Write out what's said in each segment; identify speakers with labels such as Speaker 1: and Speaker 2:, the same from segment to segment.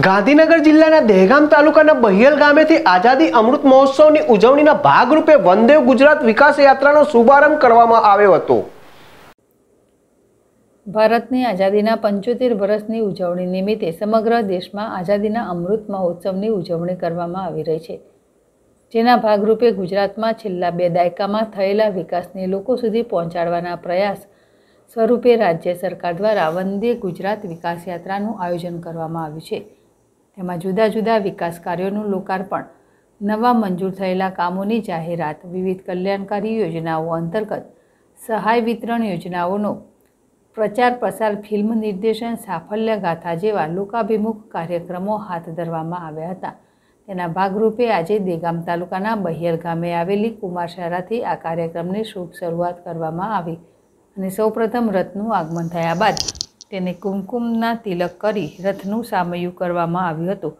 Speaker 1: ગાંધીનગર જિલ્લાના દહેગામ તાલુકાના બહિયલ ગામેથી આઝાદી અમૃત મહોત્સવની ઉજવણીના ભાગરૂપે વંદે ગુજરાત વિકાસ યાત્રાનો શુભારંભ કરવામાં આવ્યો હતો ભારતની આઝાદીના પંચોતેર વર્ષની ઉજવણી નિમિત્તે સમગ્ર દેશમાં આઝાદીના અમૃત મહોત્સવની ઉજવણી કરવામાં આવી રહી છે જેના ભાગરૂપે ગુજરાતમાં છેલ્લા બે દાયકામાં થયેલા વિકાસને લોકો સુધી પહોંચાડવાના પ્રયાસ સ્વરૂપે રાજ્ય સરકાર દ્વારા વંદે ગુજરાત વિકાસ યાત્રાનું આયોજન કરવામાં આવ્યું છે તેમાં જુદા જુદા વિકાસ કાર્યોનું લોકાર્પણ નવા મંજૂર થયેલા કામોની જાહેરાત વિવિધ કલ્યાણકારી યોજનાઓ અંતર્ગત સહાય વિતરણ યોજનાઓનો પ્રચાર પ્રસાર ફિલ્મ નિર્દેશન સાફલ્ય ગાથા જેવા લોકાભિમુખ કાર્યક્રમો હાથ ધરવામાં આવ્યા હતા તેના ભાગરૂપે આજે દેગામ તાલુકાના બહિયર ગામે આવેલી કુમાર શાળાથી આ કાર્યક્રમની શુભ શરૂઆત કરવામાં આવી અને સૌપ્રથમ રથનું આગમન થયા બાદ તેને કુમકુમના તિલક કરી રથનું સામયું કરવામાં આવ્યું હતું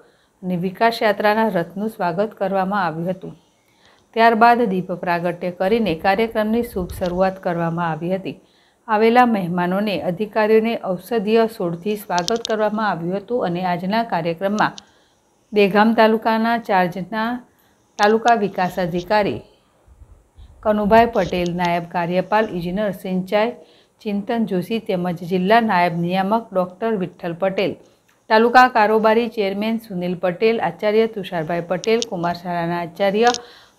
Speaker 1: અને વિકાસ યાત્રાના રથનું સ્વાગત કરવામાં આવ્યું હતું ત્યારબાદ દીપ પ્રાગટ્ય કરીને કાર્યક્રમની શુભ શરૂઆત કરવામાં આવી હતી આવેલા મહેમાનોને અધિકારીઓને ઔષધીય સોળથી સ્વાગત કરવામાં આવ્યું હતું અને આજના કાર્યક્રમમાં દેગામ તાલુકાના ચાર્જના તાલુકા વિકાસ અધિકારી કનુભાઈ પટેલ નાયબ કાર્યપાલ ઇજનેર સિંચાઈ ચિંતન જોશી તેમજ જિલ્લા નાયબ નિયામક ડૉક્ટર વિઠ્ઠલ પટેલ તાલુકા કારોબારી ચેરમેન સુનિલ પટેલ આચાર્ય તુષારભાઈ પટેલ કુમાર શાળાના આચાર્ય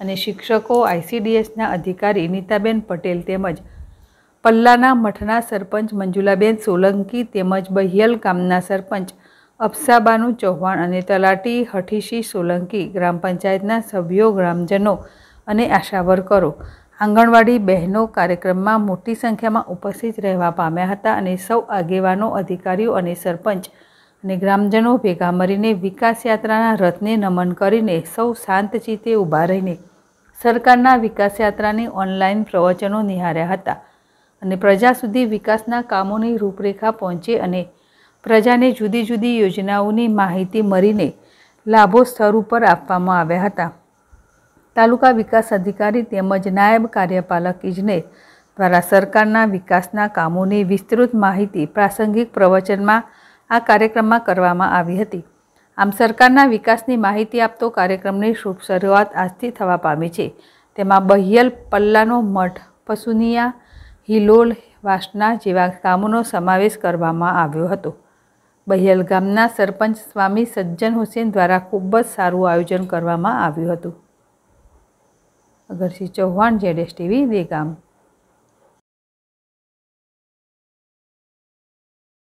Speaker 1: અને શિક્ષકો આઈસીડીએસના અધિકારી નીતાબેન પટેલ તેમજ પલ્લાના મઠના સરપંચ મંજુલાબેન સોલંકી તેમજ બહિયલ ગામના સરપંચ અફસાબાનુ ચૌહાણ અને તલાટી હઠીશી સોલંકી ગ્રામ પંચાયતના સભ્યો ગ્રામજનો અને આશા વર્કરો આંગણવાડી બહેનો કાર્યક્રમમાં મોટી સંખ્યામાં ઉપસ્થિત રહેવા પામ્યા હતા અને સૌ આગેવાનો અધિકારીઓ અને સરપંચ અને ગ્રામજનો ભેગા મળીને વિકાસ યાત્રાના રથને નમન કરીને સૌ શાંત ચિત્તે ઊભા રહીને સરકારના વિકાસ યાત્રાની ઓનલાઈન પ્રવચનો નિહાળ્યા હતા અને પ્રજા સુધી વિકાસના કામોની રૂપરેખા પહોંચે અને પ્રજાને જુદી જુદી યોજનાઓની માહિતી મળીને લાભો સ્તર ઉપર આપવામાં આવ્યા હતા તાલુકા વિકાસ અધિકારી તેમજ નાયબ કાર્યપાલક ઇજનેર દ્વારા સરકારના વિકાસના કામોની વિસ્તૃત માહિતી પ્રાસંગિક પ્રવચનમાં આ કાર્યક્રમમાં કરવામાં આવી હતી આમ સરકારના વિકાસની માહિતી આપતો કાર્યક્રમની શુભ શરૂઆત આજથી થવા પામી છે તેમાં બહિયલ પલ્લાનો મઠ પસુનિયા હિલોલ વાસના જેવા કામોનો સમાવેશ કરવામાં આવ્યો હતો બહિયલ ગામના સરપંચ સ્વામી સજ્જન હુસેન દ્વારા ખૂબ જ સારું આયોજન કરવામાં આવ્યું હતું અગરસિંહ ચૌહાણ જેડેશ ટીવી દેગામ